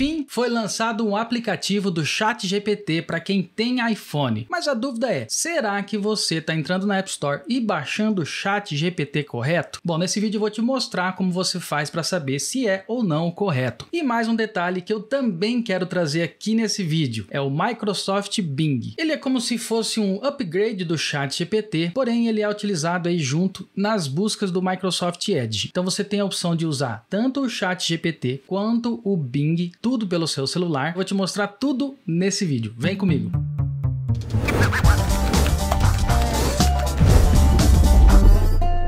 fim, foi lançado um aplicativo do Chat GPT para quem tem iPhone. Mas a dúvida é: será que você está entrando na App Store e baixando o Chat GPT correto? Bom, nesse vídeo eu vou te mostrar como você faz para saber se é ou não o correto. E mais um detalhe que eu também quero trazer aqui nesse vídeo: é o Microsoft Bing. Ele é como se fosse um upgrade do Chat GPT, porém ele é utilizado aí junto nas buscas do Microsoft Edge. Então você tem a opção de usar tanto o Chat GPT quanto o Bing, tudo tudo pelo seu celular. Vou te mostrar tudo nesse vídeo. Vem comigo.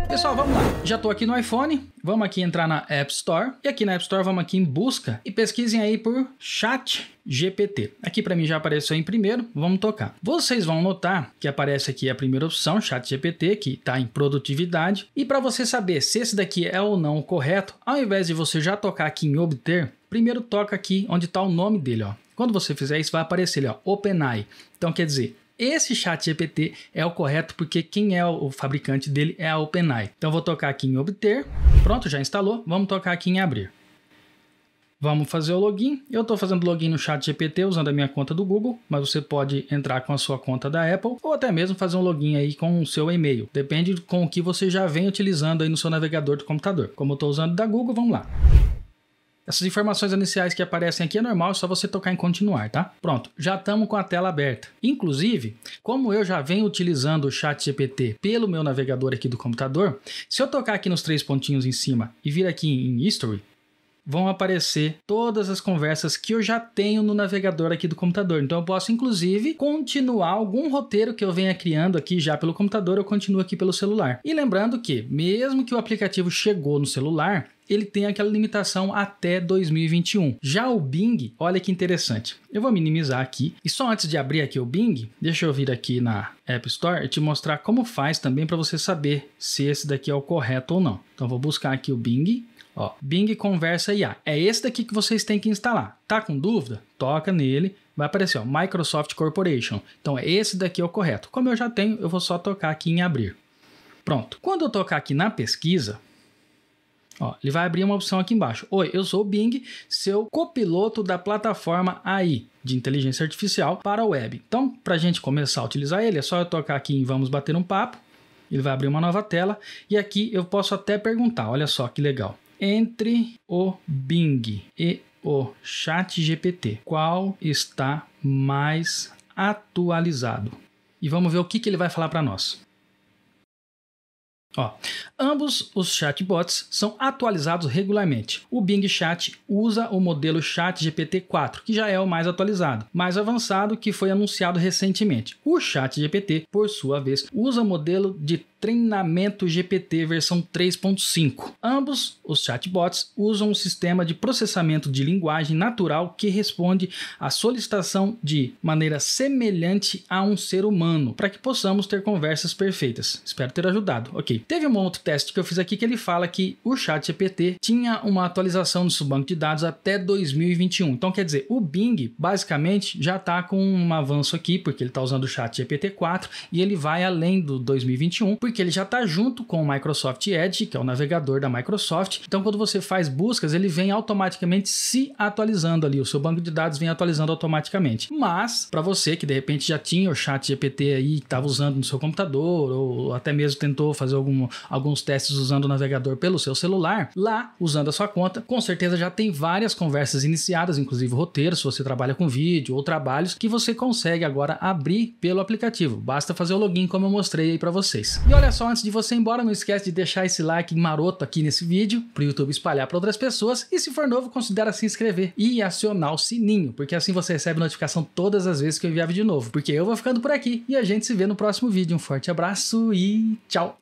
Pessoal, vamos lá. Já estou aqui no iPhone, vamos aqui entrar na App Store e aqui na App Store vamos aqui em busca e pesquisem aí por chat GPT. Aqui para mim já apareceu em primeiro, vamos tocar. Vocês vão notar que aparece aqui a primeira opção, chat GPT, que está em produtividade. E para você saber se esse daqui é ou não o correto, ao invés de você já tocar aqui em obter, primeiro toca aqui onde está o nome dele, ó. Quando você fizer isso, vai aparecer ele, ó, OpenAI. Então quer dizer, esse chat GPT é o correto porque quem é o fabricante dele é a OpenAI. Então vou tocar aqui em obter. Pronto, já instalou. Vamos tocar aqui em abrir. Vamos fazer o login. Eu estou fazendo login no chat GPT usando a minha conta do Google, mas você pode entrar com a sua conta da Apple ou até mesmo fazer um login aí com o seu e-mail. Depende com o que você já vem utilizando aí no seu navegador do computador. Como eu estou usando da Google, vamos lá. Essas informações iniciais que aparecem aqui é normal, é só você tocar em continuar, tá? Pronto, já estamos com a tela aberta. Inclusive, como eu já venho utilizando o chat GPT pelo meu navegador aqui do computador, se eu tocar aqui nos três pontinhos em cima e vir aqui em History, vão aparecer todas as conversas que eu já tenho no navegador aqui do computador. Então eu posso inclusive continuar algum roteiro que eu venha criando aqui já pelo computador, eu continuo aqui pelo celular. E lembrando que mesmo que o aplicativo chegou no celular, ele tem aquela limitação até 2021. Já o Bing, olha que interessante. Eu vou minimizar aqui. E só antes de abrir aqui o Bing, deixa eu vir aqui na App Store e te mostrar como faz também para você saber se esse daqui é o correto ou não. Então vou buscar aqui o Bing. Ó, Bing Conversa IA. É esse daqui que vocês têm que instalar. Tá com dúvida? Toca nele, vai aparecer ó, Microsoft Corporation. Então é esse daqui é o correto. Como eu já tenho, eu vou só tocar aqui em abrir. Pronto. Quando eu tocar aqui na pesquisa, Ó, ele vai abrir uma opção aqui embaixo. Oi, eu sou o Bing, seu copiloto da plataforma AI de inteligência artificial para a web. Então, para a gente começar a utilizar ele, é só eu tocar aqui em Vamos Bater um Papo. Ele vai abrir uma nova tela e aqui eu posso até perguntar. Olha só que legal. Entre o Bing e o ChatGPT, qual está mais atualizado? E vamos ver o que, que ele vai falar para nós. Ó, ambos os chatbots são atualizados regularmente. O Bing Chat usa o modelo Chat GPT-4, que já é o mais atualizado, mais avançado que foi anunciado recentemente. O Chat GPT, por sua vez, usa o modelo de Treinamento GPT versão 3.5. Ambos os chatbots usam um sistema de processamento de linguagem natural que responde à solicitação de maneira semelhante a um ser humano, para que possamos ter conversas perfeitas. Espero ter ajudado. Ok. Teve um outro teste que eu fiz aqui que ele fala que o chat GPT tinha uma atualização no seu banco de dados até 2021. Então quer dizer, o Bing basicamente já está com um avanço aqui, porque ele está usando o chat GPT 4 e ele vai além do 2021, porque ele já está junto com o Microsoft Edge, que é o navegador da Microsoft. Então, quando você faz buscas, ele vem automaticamente se atualizando ali, o seu banco de dados vem atualizando automaticamente. Mas, para você que de repente já tinha o chat GPT aí, que estava usando no seu computador, ou até mesmo tentou fazer algum, alguns testes usando o navegador pelo seu celular, lá, usando a sua conta, com certeza já tem várias conversas iniciadas, inclusive roteiros. se você trabalha com vídeo ou trabalhos, que você consegue agora abrir pelo aplicativo. Basta fazer o login, como eu mostrei aí para vocês. E olha olha só, antes de você ir embora, não esquece de deixar esse like maroto aqui nesse vídeo, para o YouTube espalhar para outras pessoas. E se for novo, considere se inscrever e acionar o sininho, porque assim você recebe notificação todas as vezes que eu enviar vídeo novo. Porque eu vou ficando por aqui e a gente se vê no próximo vídeo. Um forte abraço e tchau!